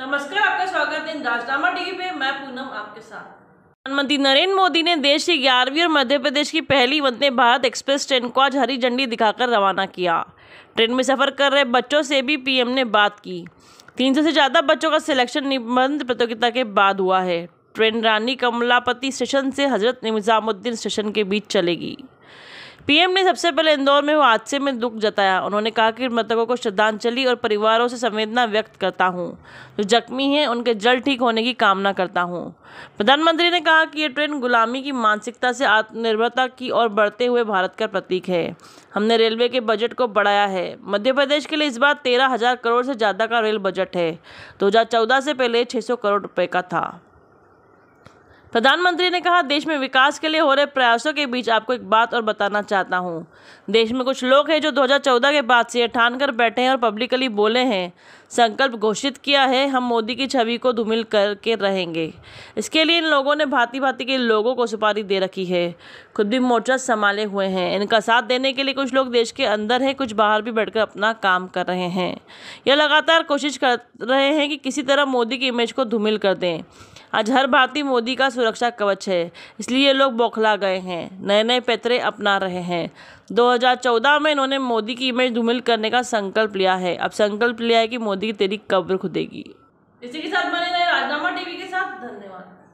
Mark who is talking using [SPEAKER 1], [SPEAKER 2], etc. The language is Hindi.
[SPEAKER 1] नमस्कार आपका स्वागत है राजनामा टीवी पे मैं पूनम आपके साथ प्रधानमंत्री नरेंद्र मोदी ने देश की ग्यारहवीं और मध्य प्रदेश की पहली वंदे भारत एक्सप्रेस ट्रेन को आज हरी झंडी दिखाकर रवाना किया ट्रेन में सफर कर रहे बच्चों से भी पीएम ने बात की तीन सौ से ज़्यादा बच्चों का सिलेक्शन निबंध प्रतियोगिता के बाद हुआ है ट्रेन रानी कमलापति स्टेशन से हजरत निज़ामुद्दीन स्टेशन के बीच चलेगी पीएम ने सबसे पहले इंदौर में हादसे में दुख जताया उन्होंने कहा कि मृतकों को श्रद्धांजलि और परिवारों से संवेदना व्यक्त करता हूँ जो जख्मी हैं उनके जल्द ठीक होने की कामना करता हूँ प्रधानमंत्री ने कहा कि ये ट्रेन गुलामी की मानसिकता से आत्मनिर्भरता की ओर बढ़ते हुए भारत का प्रतीक है हमने रेलवे के बजट को बढ़ाया है मध्य प्रदेश के लिए इस बार तेरह हजार करोड़ से ज़्यादा का रेल बजट है दो से पहले छः करोड़ रुपये का था प्रधानमंत्री ने कहा देश में विकास के लिए हो रहे प्रयासों के बीच आपको एक बात और बताना चाहता हूँ देश में कुछ लोग हैं जो 2014 के बाद से ठान कर बैठे हैं और पब्लिकली बोले हैं संकल्प घोषित किया है हम मोदी की छवि को धूमिल करके रहेंगे इसके लिए इन लोगों ने भांति भांति के लोगों को सुपारी दे रखी है खुद भी मोर्चा संभाले हुए हैं इनका साथ देने के लिए कुछ लोग देश के अंदर हैं कुछ बाहर भी बैठकर अपना काम कर रहे हैं यह लगातार कोशिश कर रहे हैं कि किसी तरह मोदी की इमेज को धूमिल कर दें आज हर भारतीय मोदी का सुरक्षा कवच है इसलिए लोग बौखला गए हैं नए नए पैतरे अपना रहे हैं 2014 में इन्होंने मोदी की इमेज धूमिल करने का संकल्प लिया है अब संकल्प लिया है कि मोदी की तेरी कब्र खुदेगी इसी के साथ बने रहे राजनामा टीवी के साथ धन्यवाद